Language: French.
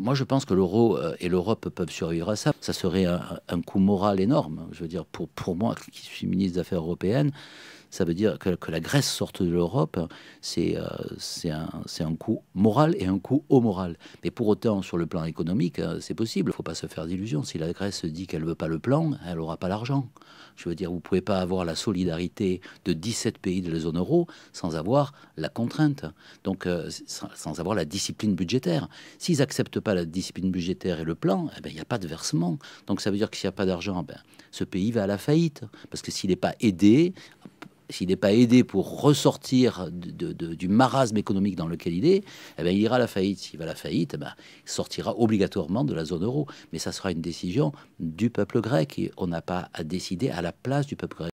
Moi, je pense que l'euro euh, et l'Europe peuvent survivre à ça. Ça serait un, coût coup moral énorme. Je veux dire, pour, pour moi, qui suis ministre des Affaires européennes, ça veut dire que, que la Grèce sorte de l'Europe, c'est euh, un, un coup moral et un coup au moral. Mais pour autant, sur le plan économique, euh, c'est possible. Il ne faut pas se faire d'illusions. Si la Grèce dit qu'elle ne veut pas le plan, elle n'aura pas l'argent. Je veux dire, vous ne pouvez pas avoir la solidarité de 17 pays de la zone euro sans avoir la contrainte, donc sans, avoir la discipline budgétaire. S'ils n'acceptent pas la discipline budgétaire et le plan, eh ben, il n'y a pas de versement. Donc ça veut dire que s'il n'y a pas d'argent, eh ben, ce pays va à la faillite. Parce que s'il n'est pas aidé, s'il n'est pas aidé pour ressortir du marasme économique dans lequel il est, eh ben, il ira à la faillite. S'il va à la faillite, il sortira obligatoirement de la zone euro. Mais ça sera une décision du peuple grec et on n'a pas à décider à la place du peuple grec.